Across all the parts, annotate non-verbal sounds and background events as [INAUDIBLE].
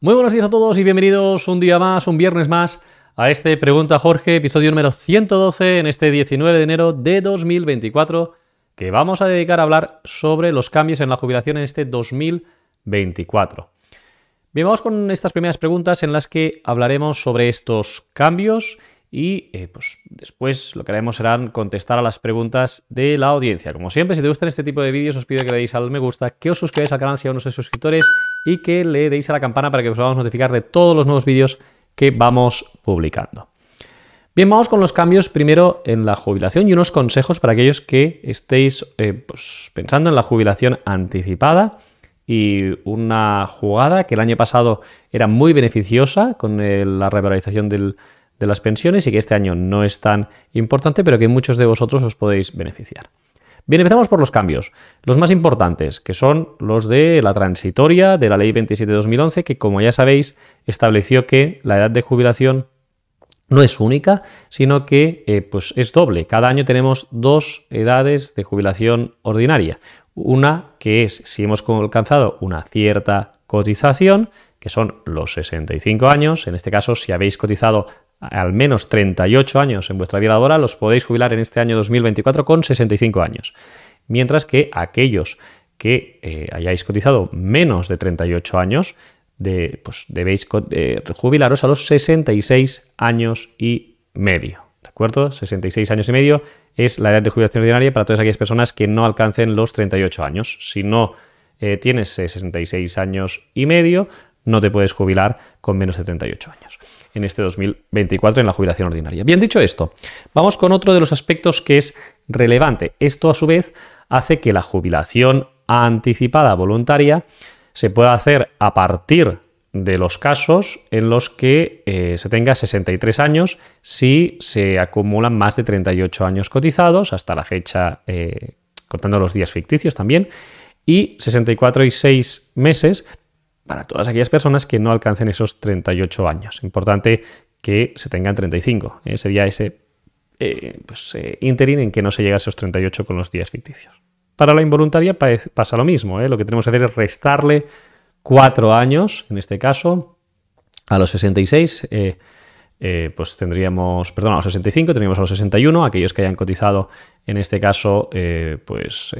Muy buenos días a todos y bienvenidos un día más, un viernes más a este Pregunta Jorge, episodio número 112 en este 19 de enero de 2024, que vamos a dedicar a hablar sobre los cambios en la jubilación en este 2024. Bien, vamos con estas primeras preguntas en las que hablaremos sobre estos cambios y eh, pues después lo que haremos serán contestar a las preguntas de la audiencia. Como siempre, si te gustan este tipo de vídeos, os pido que le deis al me gusta, que os suscribáis al canal si aún no sois suscriptores y que le deis a la campana para que os podamos notificar de todos los nuevos vídeos que vamos publicando. Bien, vamos con los cambios primero en la jubilación y unos consejos para aquellos que estéis eh, pues, pensando en la jubilación anticipada y una jugada que el año pasado era muy beneficiosa con eh, la revalorización de las pensiones y que este año no es tan importante, pero que muchos de vosotros os podéis beneficiar. Bien, empezamos por los cambios. Los más importantes, que son los de la transitoria de la Ley 27-2011, que como ya sabéis, estableció que la edad de jubilación no es única, sino que eh, pues es doble. Cada año tenemos dos edades de jubilación ordinaria. Una que es si hemos alcanzado una cierta cotización, que son los 65 años, en este caso si habéis cotizado al menos 38 años en vuestra vida laboral, los podéis jubilar en este año 2024 con 65 años. Mientras que aquellos que eh, hayáis cotizado menos de 38 años, pues debéis eh, jubilaros a los 66 años y medio. ¿De acuerdo? 66 años y medio es la edad de jubilación ordinaria para todas aquellas personas que no alcancen los 38 años. Si no eh, tienes 66 años y medio, no te puedes jubilar con menos de 38 años en este 2024 en la jubilación ordinaria. Bien dicho esto, vamos con otro de los aspectos que es relevante. Esto a su vez hace que la jubilación anticipada voluntaria se pueda hacer a partir de los casos en los que eh, se tenga 63 años si se acumulan más de 38 años cotizados hasta la fecha, eh, contando los días ficticios también, y 64 y 6 meses para todas aquellas personas que no alcancen esos 38 años. Importante que se tengan 35. ¿eh? Ese sería ese eh, pues, eh, interín en que no se llega a esos 38 con los días ficticios. Para la involuntaria pasa lo mismo. ¿eh? Lo que tenemos que hacer es restarle 4 años, en este caso, a los 66. pues tendríamos, perdón, a los 65, tendríamos a los 61, aquellos que hayan cotizado en este caso, pues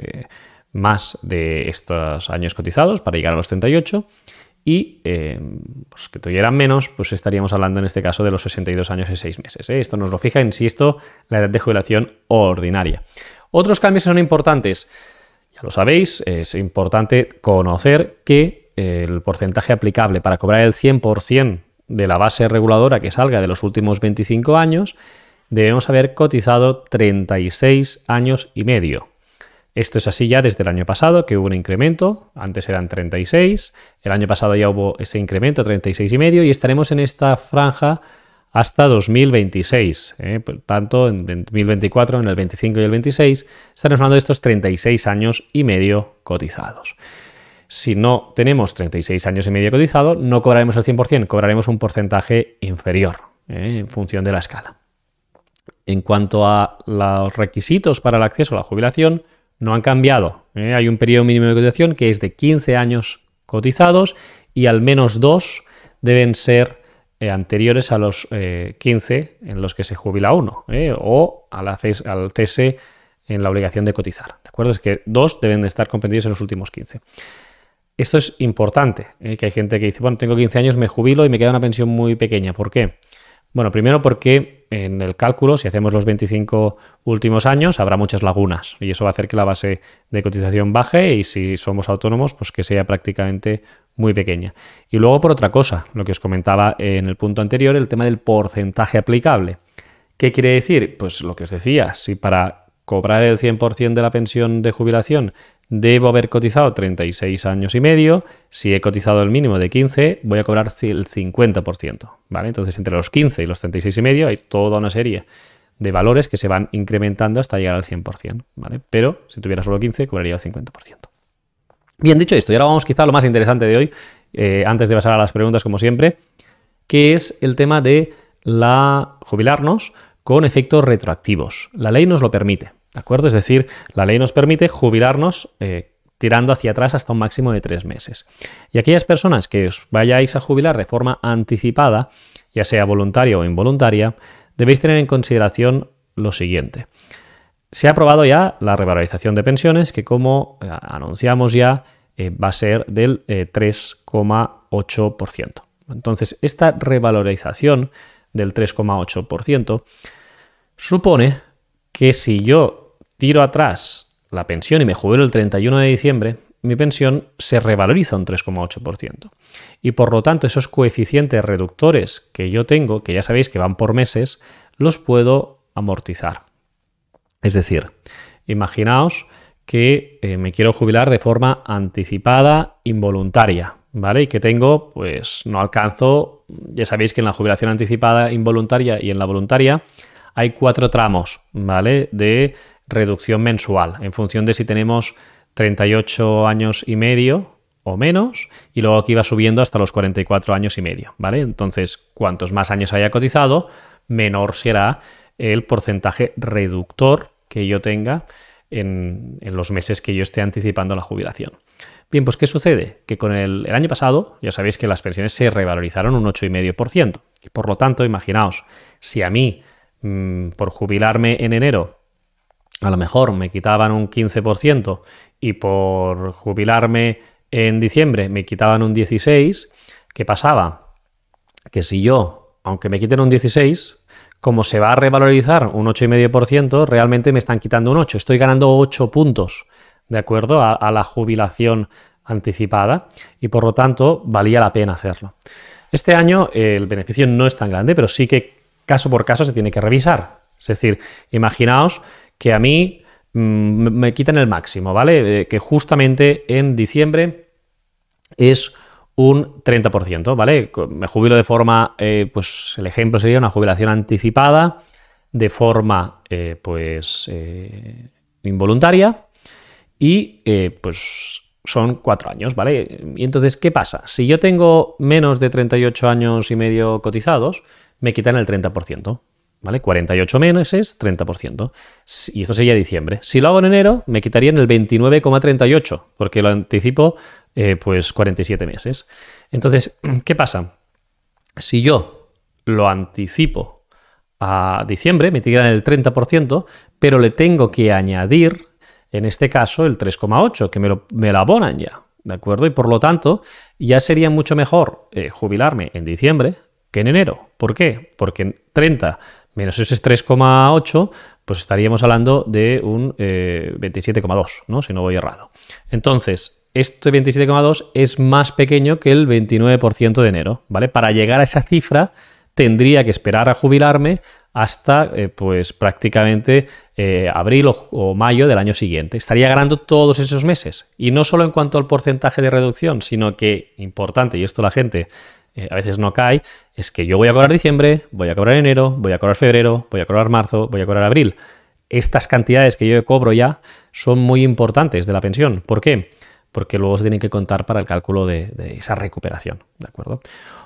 más de estos años cotizados para llegar a los 38 y eh, pues que tuvieran menos, pues estaríamos hablando en este caso de los 62 años y 6 meses. ¿eh? Esto nos lo fija, insisto, la edad de jubilación ordinaria. Otros cambios son importantes, ya lo sabéis, es importante conocer que eh, el porcentaje aplicable para cobrar el 100% de la base reguladora que salga de los últimos 25 años, debemos haber cotizado 36 años y medio. Esto es así ya desde el año pasado, que hubo un incremento, antes eran 36, el año pasado ya hubo ese incremento, 36,5. y medio, y estaremos en esta franja hasta 2026. ¿eh? Por tanto, en 2024, en el 25 y el 26, estaremos hablando de estos 36 años y medio cotizados. Si no tenemos 36 años y medio cotizado, no cobraremos el 100%, cobraremos un porcentaje inferior ¿eh? en función de la escala. En cuanto a los requisitos para el acceso a la jubilación, no han cambiado. ¿eh? Hay un periodo mínimo de cotización que es de 15 años cotizados y al menos dos deben ser eh, anteriores a los 15 eh, en los que se jubila uno o al, al cese en la obligación de cotizar. ¿De acuerdo? Es que dos deben estar comprendidos en los últimos 15. Esto es importante, que hay gente que dice, bueno, tengo 15 años, me jubilo y me queda una pensión muy pequeña. ¿Por qué? Bueno, primero porque en el cálculo, si hacemos los 25 últimos años, habrá muchas lagunas y eso va a hacer que la base de cotización baje y si somos autónomos, pues que sea prácticamente muy pequeña. Y luego por otra cosa, lo que os comentaba en el punto anterior, el tema del porcentaje aplicable. ¿Qué quiere decir? Pues lo que os decía, si para cobrar el 100% de la pensión de jubilación debo haber cotizado 36 años y medio, si he cotizado el mínimo de 15, voy a cobrar el 50%, ¿vale? Entonces, entre los 15 y los 36 y medio hay toda una serie de valores que se van incrementando hasta llegar al 100%, ¿vale? Pero si tuviera solo 15, cobraría el 50%. Bien dicho esto, y ahora vamos quizá a lo más interesante de hoy, eh, antes de pasar a las preguntas como siempre, que es el tema de la jubilarnos con efectos retroactivos. La ley nos lo permite, ¿De acuerdo? Es decir, la ley nos permite jubilarnos eh, tirando hacia atrás hasta un máximo de tres meses. Y aquellas personas que os vayáis a jubilar de forma anticipada, ya sea voluntaria o involuntaria, debéis tener en consideración lo siguiente. Se ha aprobado ya la revalorización de pensiones, que como eh, anunciamos ya, eh, va a ser del 3,8%. Entonces, esta revalorización del 3,8% supone que si yo tiro atrás la pensión y me jubilo el 31 de diciembre, mi pensión se revaloriza un 3,8%. Y por lo tanto, esos coeficientes reductores que yo tengo, que ya sabéis que van por meses, los puedo amortizar. Es decir, imaginaos que eh, me quiero jubilar de forma anticipada, involuntaria, ¿vale? Y que tengo, pues no alcanzo, ya sabéis que en la jubilación anticipada, involuntaria y en la voluntaria hay cuatro tramos, ¿vale? De reducción mensual, en función de si tenemos 38 años y medio o menos, y luego aquí va subiendo hasta los 44 años y medio, ¿vale? Entonces, cuantos más años haya cotizado, menor será el porcentaje reductor que yo tenga en, los meses que yo esté anticipando la jubilación. Bien, pues ¿qué sucede? Que con el, año pasado, ya sabéis que las pensiones se revalorizaron un 8,5%. Y por lo tanto, imaginaos, si a mí, mm, por jubilarme en enero, a lo mejor me quitaban un 15% y por jubilarme en diciembre me quitaban un 16%, ¿qué pasaba? Que si yo, aunque me quiten un 16%, como se va a revalorizar un 8,5%, realmente me están quitando un 8%. Estoy ganando 8 puntos, ¿de acuerdo? A, la jubilación anticipada y por lo tanto valía la pena hacerlo. Este año eh, el beneficio no es tan grande, pero sí que caso por caso se tiene que revisar. Es decir, imaginaos que a mí mm, me quitan el máximo, ¿vale? Eh, que justamente en diciembre es un 30%, ¿vale? Me jubilo de forma, eh, pues el ejemplo sería una jubilación anticipada de forma, eh, pues, involuntaria y, pues, son cuatro años, ¿vale? Y entonces, ¿qué pasa? Si yo tengo menos de 38 años y medio cotizados, me quitan el 30%. ¿vale? 48 meses, 30%. Y esto sería diciembre. Si lo hago en enero, me quitarían el 29,38, porque lo anticipo eh, pues 47 meses. Entonces, [CLEARS THROAT] ¿qué pasa? Si yo lo anticipo a diciembre, me tiran el 30%, pero le tengo que añadir, en este caso, el 3,8, que me lo, abonan ya. ¿De acuerdo? Y por lo tanto, ya sería mucho mejor eh, jubilarme en diciembre que en enero. ¿Por qué? Porque en 30 menos ese 3,8, pues estaríamos hablando de un 27,2, eh, ¿no? si no voy errado. Entonces, este 27,2 es más pequeño que el 29% de enero, ¿vale? Para llegar a esa cifra tendría que esperar a jubilarme hasta eh, pues prácticamente eh, abril o, mayo del año siguiente. Estaría ganando todos esos meses. Y no solo en cuanto al porcentaje de reducción, sino que, importante, y esto la gente eh, a veces no cae, es que yo voy a cobrar diciembre, voy a cobrar enero, voy a cobrar febrero, voy a cobrar marzo, voy a cobrar abril. Estas cantidades que yo cobro ya son muy importantes de la pensión. ¿Por qué? Porque luego se tienen que contar para el cálculo de, esa recuperación. ¿De acuerdo?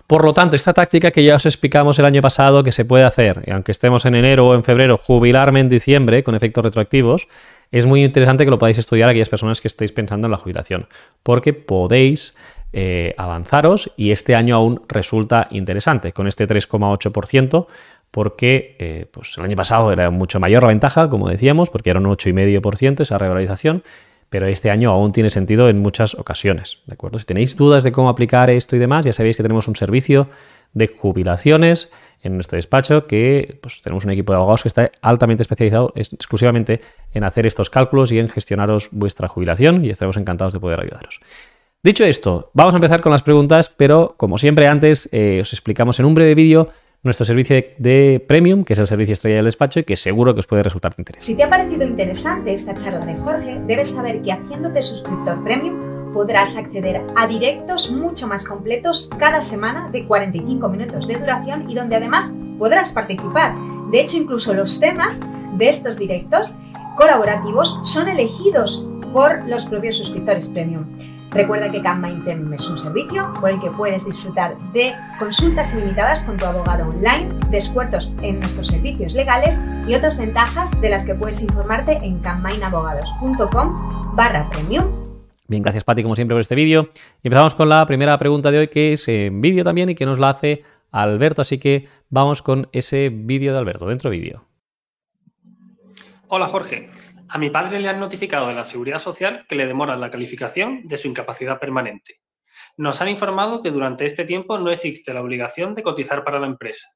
Por lo tanto, esta táctica que ya os explicamos el año pasado que se puede hacer, aunque estemos en enero o en febrero, jubilarme en diciembre con efectos retroactivos, es muy interesante que lo podáis estudiar aquellas personas que estéis pensando en la jubilación, porque podéis eh, avanzaros y este año aún resulta interesante con este 3,8% porque eh, pues el año pasado era mucho mayor la ventaja, como decíamos, porque era un 8,5% esa revalorización, pero este año aún tiene sentido en muchas ocasiones. ¿de acuerdo? Si tenéis dudas de cómo aplicar esto y demás, ya sabéis que tenemos un servicio de jubilaciones en nuestro despacho, que pues, tenemos un equipo de abogados que está altamente especializado exclusivamente en hacer estos cálculos y en gestionaros vuestra jubilación y estaremos encantados de poder ayudaros. Dicho esto, vamos a empezar con las preguntas, pero como siempre antes, eh, os explicamos en un breve vídeo nuestro servicio de, Premium, que es el servicio estrella del despacho y que seguro que os puede resultar de interés. Si te ha parecido interesante esta charla de Jorge, debes saber que haciéndote suscriptor Premium podrás acceder a directos mucho más completos cada semana de 45 minutos de duración y donde además podrás participar. De hecho, incluso los temas de estos directos colaborativos son elegidos por los propios suscriptores Premium. Recuerda que Canmine Premium es un servicio por el que puedes disfrutar de consultas ilimitadas con tu abogado online, descuentos en nuestros servicios legales y otras ventajas de las que puedes informarte en canmainabogados.com barra premium. Bien, gracias Pati como siempre por este vídeo. Empezamos con la primera pregunta de hoy que es en vídeo también y que nos la hace Alberto, así que vamos con ese vídeo de Alberto, dentro vídeo. Hola Jorge, a mi padre le han notificado de la Seguridad Social que le demoran la calificación de su incapacidad permanente. Nos han informado que durante este tiempo no existe la obligación de cotizar para la empresa.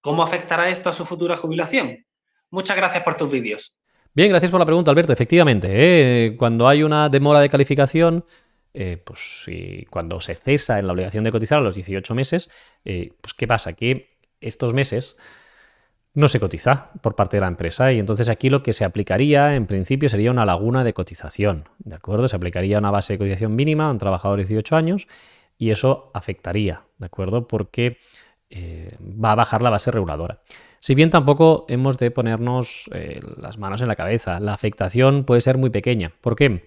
¿Cómo afectará esto a su futura jubilación? Muchas gracias por tus vídeos. Bien, gracias por la pregunta, Alberto. Efectivamente, ¿eh? cuando hay una demora de calificación, eh, pues cuando se cesa en la obligación de cotizar a los 18 meses, eh, pues ¿qué pasa? Que estos meses no se cotiza por parte de la empresa y entonces aquí lo que se aplicaría en principio sería una laguna de cotización, ¿de acuerdo? Se aplicaría una base de cotización mínima a un trabajador de 18 años y eso afectaría, ¿de acuerdo? Porque eh, va a bajar la base reguladora. Si bien tampoco hemos de ponernos eh, las manos en la cabeza, la afectación puede ser muy pequeña. ¿Por qué?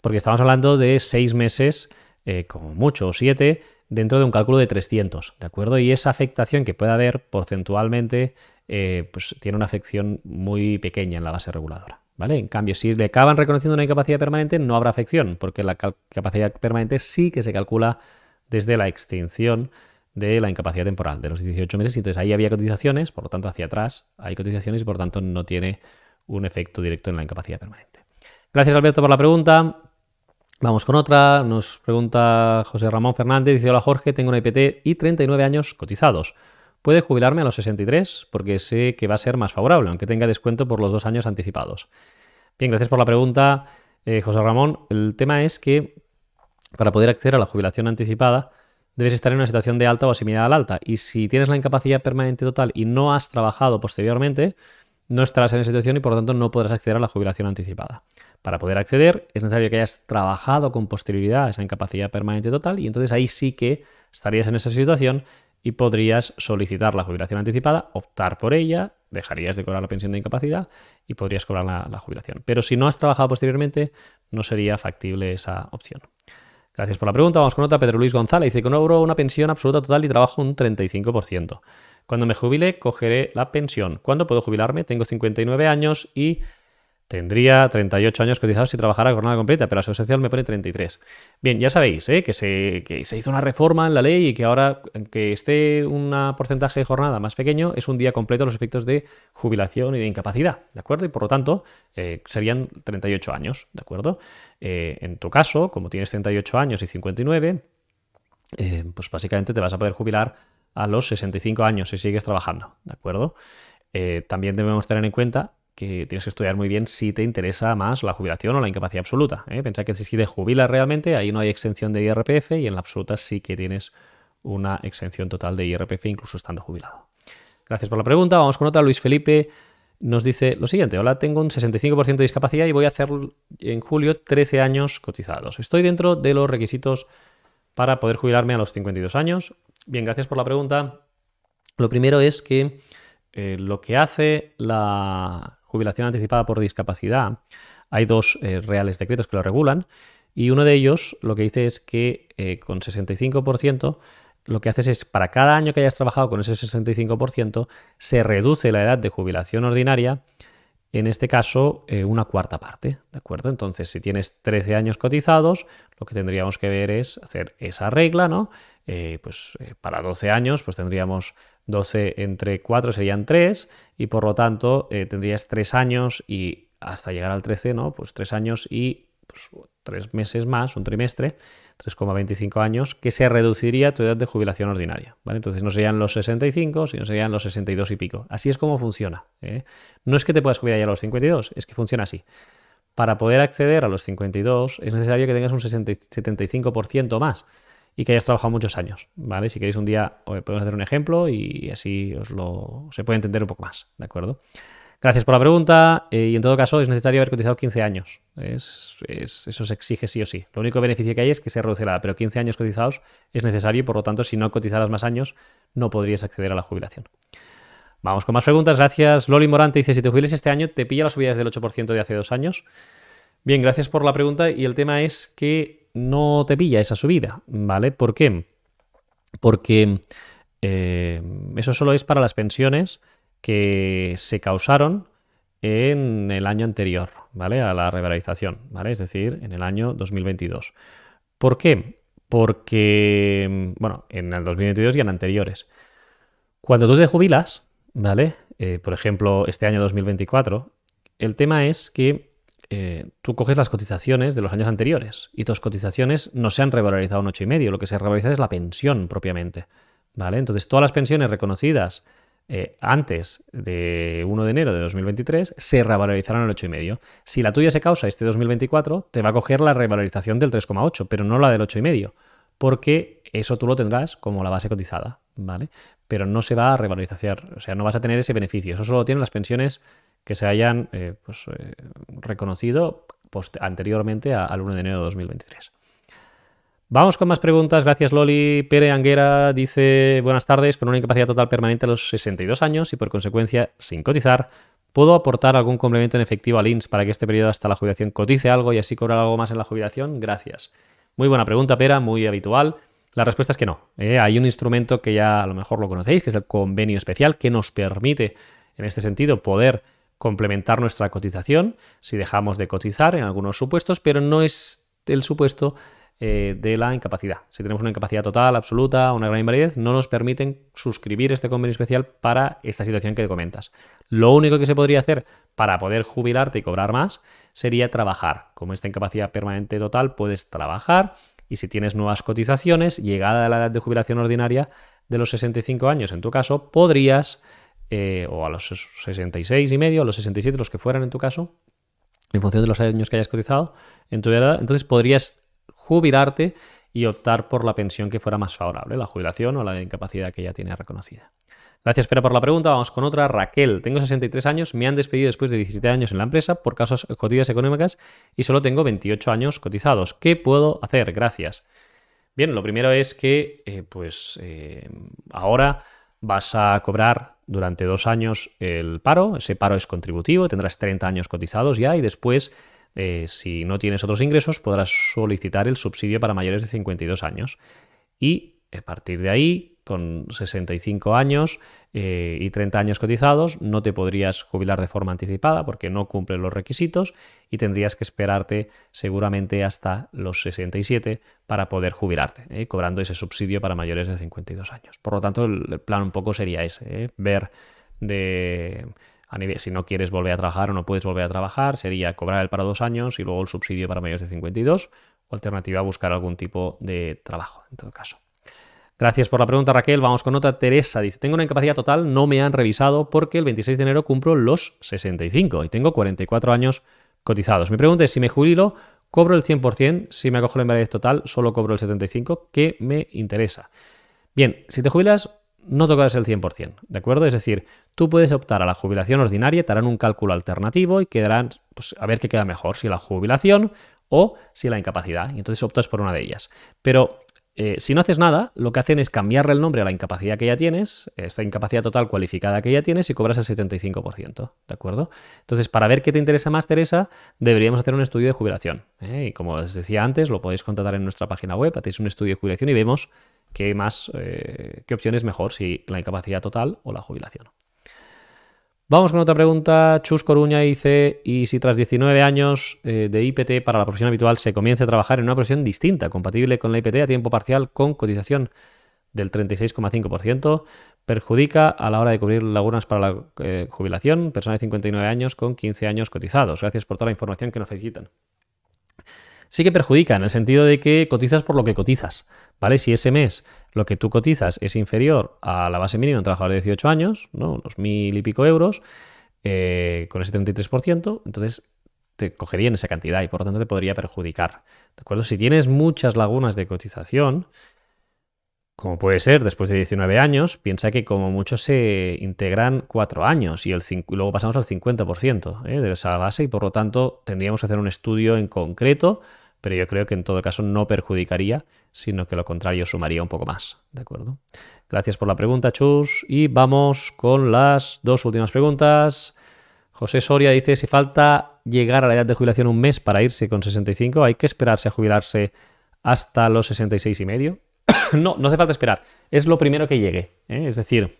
Porque estamos hablando de seis meses, eh, como mucho, o siete, dentro de un cálculo de 300, ¿de acuerdo? Y esa afectación que puede haber porcentualmente eh, pues tiene una afección muy pequeña en la base reguladora. ¿Vale? En cambio, si le acaban reconociendo una incapacidad permanente, no habrá afección, porque la capacidad permanente sí que se calcula desde la extinción de la incapacidad temporal, de los 18 meses. Entonces ahí había cotizaciones, por lo tanto, hacia atrás hay cotizaciones y por lo tanto no tiene un efecto directo en la incapacidad permanente. Gracias, Alberto, por la pregunta. Vamos con otra. Nos pregunta José Ramón Fernández. Dice, hola Jorge, tengo una IPT y 39 años cotizados. Puede jubilarme a los 63 porque sé que va a ser más favorable, aunque tenga descuento por los dos años anticipados. Bien, gracias por la pregunta, eh, José Ramón. El tema es que para poder acceder a la jubilación anticipada debes estar en una situación de alta o asimilada la alta. Y si tienes la incapacidad permanente total y no has trabajado posteriormente, no estarás en esa situación y por lo tanto no podrás acceder a la jubilación anticipada. Para poder acceder es necesario que hayas trabajado con posterioridad a esa incapacidad permanente total y entonces ahí sí que estarías en esa situación y podrías solicitar la jubilación anticipada, optar por ella, dejarías de cobrar la pensión de incapacidad y podrías cobrar la, jubilación. Pero si no has trabajado posteriormente, no sería factible esa opción. Gracias por la pregunta. Vamos con otra. Pedro Luis González dice: que Cobro una pensión absoluta total y trabajo un 35%. Cuando me jubile, cogeré la pensión. ¿Cuándo puedo jubilarme? Tengo 59 años y Tendría 38 años cotizados si trabajara jornada completa, pero la asociación me pone 33. Bien, ya sabéis ¿eh? que, se, hizo una reforma en la ley y que ahora que esté un porcentaje de jornada más pequeño es un día completo los efectos de jubilación y de incapacidad, ¿de acuerdo? Y por lo tanto eh, serían 38 años, ¿de acuerdo? Eh, en tu caso, como tienes 38 años y 59, pues básicamente te vas a poder jubilar a los 65 años si sigues trabajando, ¿de acuerdo? también debemos tener en cuenta que tienes que estudiar muy bien si te interesa más la jubilación o la incapacidad absoluta. ¿eh? que si te jubilas realmente, ahí no hay exención de IRPF y en la absoluta sí que tienes una exención total de IRPF incluso estando jubilado. Gracias por la pregunta. Vamos con otra. Luis Felipe nos dice lo siguiente. Hola, tengo un 65% de discapacidad y voy a hacer en julio 13 años cotizados. Estoy dentro de los requisitos para poder jubilarme a los 52 años. Bien, gracias por la pregunta. Lo primero es que eh, lo que hace la, jubilación anticipada por discapacidad, hay dos eh, reales decretos que lo regulan y uno de ellos lo que dice es que eh, con 65% lo que haces es para cada año que hayas trabajado con ese 65% se reduce la edad de jubilación ordinaria en este caso eh, una cuarta parte, ¿de acuerdo? Entonces, si tienes 13 años cotizados, lo que tendríamos que ver es hacer esa regla, ¿no? Eh, pues eh, para 12 años, pues tendríamos 12 entre 4 serían 3 y por lo tanto tendrías 3 años y hasta llegar al 13, ¿no? Pues 3 años y 3 pues, meses más, un trimestre 3,25 años, que se reduciría tu edad de jubilación ordinaria. ¿vale? Entonces no serían los 65, sino serían los 62 y pico. Así es como funciona. ¿eh? No es que te puedas jubilar ya a los 52, es que funciona así. Para poder acceder a los 52 es necesario que tengas un 60, 75% más y que hayas trabajado muchos años, ¿vale? Si queréis un día eh, podemos hacer un ejemplo y así os lo se puede entender un poco más, ¿de acuerdo? Gracias por la pregunta. Eh, y en todo caso, es necesario haber cotizado 15 años. eso se exige sí o sí. Lo único beneficio que hay es que se reduce la pero 15 años cotizados es necesario y por lo tanto, si no cotizaras más años, no podrías acceder a la jubilación. Vamos con más preguntas. Gracias. Loli Morante dice: si te jubiles este año, ¿te pilla las subidas del 8% de hace dos años? Bien, gracias por la pregunta. Y el tema es que no te pilla esa subida, ¿vale? ¿Por qué? Porque eh, eso solo es para las pensiones que se causaron en el año anterior, ¿vale? A la revalorización, ¿vale? Es decir, en el año 2022. ¿Por qué? Porque, bueno, en el 2022 y en anteriores. Cuando tú te jubilas, ¿vale? Eh, por ejemplo, este año 2024, el tema es que eh, tú coges las cotizaciones de los años anteriores y tus cotizaciones no se han revalorizado un medio, lo que se revaloriza es la pensión propiamente, ¿vale? Entonces, todas las pensiones reconocidas eh, antes de 1 de enero de 2023 se revalorizaron el 8,5. Si la tuya se causa este 2024, te va a coger la revalorización del 3,8, pero no la del 8,5, porque eso tú lo tendrás como la base cotizada, ¿vale? Pero no se va a revalorizar, o sea, no vas a tener ese beneficio. Eso solo tienen las pensiones que se hayan eh, pues, eh, reconocido anteriormente al 1 de enero de 2023. Vamos con más preguntas. Gracias, Loli. Pere Anguera dice: Buenas tardes. Con una incapacidad total permanente a los 62 años y por consecuencia sin cotizar, ¿puedo aportar algún complemento en efectivo al INS para que este periodo hasta la jubilación cotice algo y así cobrar algo más en la jubilación? Gracias. Muy buena pregunta, Pera, muy habitual. La respuesta es que no. ¿eh? Hay un instrumento que ya a lo mejor lo conocéis, que es el convenio especial, que nos permite, en este sentido, poder complementar nuestra cotización si dejamos de cotizar en algunos supuestos, pero no es el supuesto eh, de la incapacidad. Si tenemos una incapacidad total, absoluta, una gran invalidez, no nos permiten suscribir este convenio especial para esta situación que comentas. Lo único que se podría hacer para poder jubilarte y cobrar más sería trabajar. Como esta incapacidad permanente total, puedes trabajar y si tienes nuevas cotizaciones, llegada a la edad de jubilación ordinaria de los 65 años, en tu caso, podrías, eh, o a los 66 y medio, a los 67, los que fueran en tu caso, en función de los años que hayas cotizado, en tu edad, entonces podrías jubilarte y optar por la pensión que fuera más favorable, la jubilación o la de incapacidad que ya tiene reconocida. Gracias, Pera, por la pregunta. Vamos con otra. Raquel, tengo 63 años, me han despedido después de 17 años en la empresa por causas jodidas económicas y solo tengo 28 años cotizados. ¿Qué puedo hacer? Gracias. Bien, lo primero es que, eh, pues, eh, ahora vas a cobrar durante dos años el paro. Ese paro es contributivo, tendrás 30 años cotizados ya y después eh, si no tienes otros ingresos, podrás solicitar el subsidio para mayores de 52 años. Y eh, a partir de ahí, con 65 años eh, y 30 años cotizados, no te podrías jubilar de forma anticipada porque no cumplen los requisitos y tendrías que esperarte seguramente hasta los 67 para poder jubilarte, cobrando ese subsidio para mayores de 52 años. Por lo tanto, el plan un poco sería ese, ver de a nivel, si no quieres volver a trabajar o no puedes volver a trabajar, sería cobrar el para dos años y luego el subsidio para mayores de 52, o alternativa a buscar algún tipo de trabajo, en todo caso. Gracias por la pregunta, Raquel. Vamos con otra. Teresa dice: Tengo una incapacidad total, no me han revisado porque el 26 de enero cumplo los 65 y tengo 44 años cotizados. Mi pregunta es: si me jubilo, cobro el 100%, si me acojo la invalidez total, solo cobro el 75%, ¿qué me interesa? Bien, si te jubilas, no tocarás el 100%, ¿de acuerdo? Es decir, tú puedes optar a la jubilación ordinaria, te harán un cálculo alternativo y quedarán, pues a ver qué queda mejor, si la jubilación o si la incapacidad. Y entonces optas por una de ellas. Pero eh, si no haces nada, lo que hacen es cambiarle el nombre a la incapacidad que ya tienes, esta incapacidad total cualificada que ya tienes, y cobras el 75%, ¿de acuerdo? Entonces, para ver qué te interesa más, Teresa, deberíamos hacer un estudio de jubilación. ¿eh? Y como os decía antes, lo podéis contratar en nuestra página web, hacéis un estudio de jubilación y vemos qué más, eh, qué opción es mejor, si la incapacidad total o la jubilación. Vamos con otra pregunta. Chus Coruña dice, ¿y si tras 19 años eh, de IPT para la profesión habitual se comienza a trabajar en una profesión distinta, compatible con la IPT a tiempo parcial con cotización del 36,5%, perjudica a la hora de cubrir lagunas para la eh, jubilación, personas de 59 años con 15 años cotizados? Gracias por toda la información que nos felicitan sí que perjudica en el sentido de que cotizas por lo que cotizas, ¿vale? Si ese mes lo que tú cotizas es inferior a la base mínima de un trabajador de 18 años, ¿no? Unos mil y pico euros, eh, con ese 33%, entonces te cogerían esa cantidad y por lo tanto te podría perjudicar, ¿de acuerdo? Si tienes muchas lagunas de cotización, como puede ser después de 19 años, piensa que como muchos se integran 4 años y luego pasamos al 50% ¿eh? de esa base y por lo tanto tendríamos que hacer un estudio en concreto pero yo creo que en todo caso no perjudicaría, sino que lo contrario sumaría un poco más. ¿De acuerdo? Gracias por la pregunta, Chus. Y vamos con las dos últimas preguntas. José Soria dice, si falta llegar a la edad de jubilación un mes para irse con 65, ¿hay que esperarse a jubilarse hasta los 66 y medio? [COUGHS] no, no hace falta esperar. Es lo primero que llegue. ¿eh? Es decir,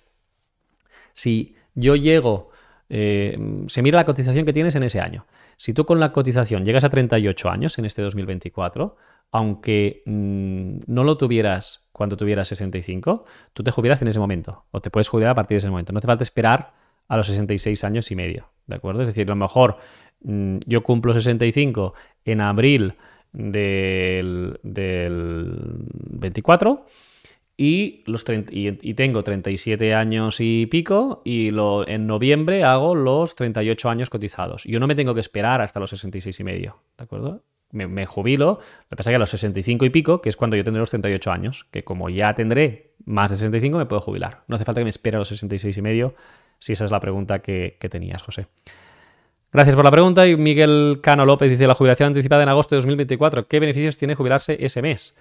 si yo llego eh, se mira la cotización que tienes en ese año. Si tú con la cotización llegas a 38 años en este 2024, aunque mm, no lo tuvieras cuando tuvieras 65, tú te jubilas en ese momento o te puedes jubilar a partir de ese momento. No te falta esperar a los 66 años y medio, ¿de acuerdo? Es decir, a lo mejor mm, yo cumplo 65 en abril del, del 24 y, los y, tengo 37 años y pico y lo, en noviembre hago los 38 años cotizados. Yo no me tengo que esperar hasta los 66 y medio, ¿de acuerdo? Me, jubilo, lo que pasa es que a los 65 y pico, que es cuando yo tendré los 38 años, que como ya tendré más de 65 me puedo jubilar. No hace falta que me espere a los 66 y medio, si esa es la pregunta que, tenías, José. Gracias por la pregunta. Y Miguel Cano López dice, la jubilación anticipada en agosto de 2024, ¿qué beneficios tiene jubilarse ese mes?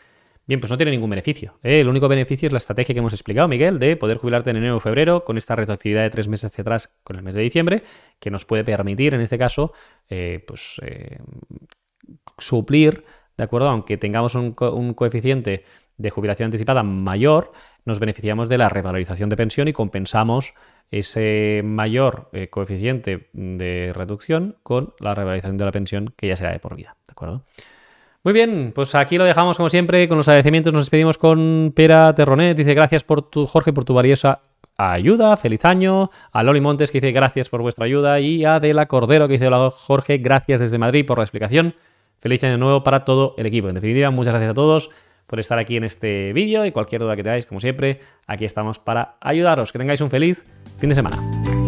Bien, pues no tiene ningún beneficio. ¿eh? El único beneficio es la estrategia que hemos explicado, Miguel, de poder jubilarte en enero o febrero con esta retroactividad de tres meses hacia atrás con el mes de diciembre, que nos puede permitir, en este caso, eh, pues eh, suplir, ¿de acuerdo? Aunque tengamos un, coeficiente de jubilación anticipada mayor, nos beneficiamos de la revalorización de pensión y compensamos ese mayor coeficiente de reducción con la revalorización de la pensión que ya será de por vida, ¿de acuerdo? Muy bien, pues aquí lo dejamos como siempre. Con los agradecimientos nos despedimos con Pera Terronés. Dice gracias por tu, Jorge, por tu valiosa ayuda. Feliz año. A Loli Montes que dice gracias por vuestra ayuda. Y a Adela Cordero que dice hola Jorge, gracias desde Madrid por la explicación. Feliz año nuevo para todo el equipo. En definitiva, muchas gracias a todos por estar aquí en este vídeo y cualquier duda que tengáis, como siempre, aquí estamos para ayudaros. Que tengáis un feliz fin de semana.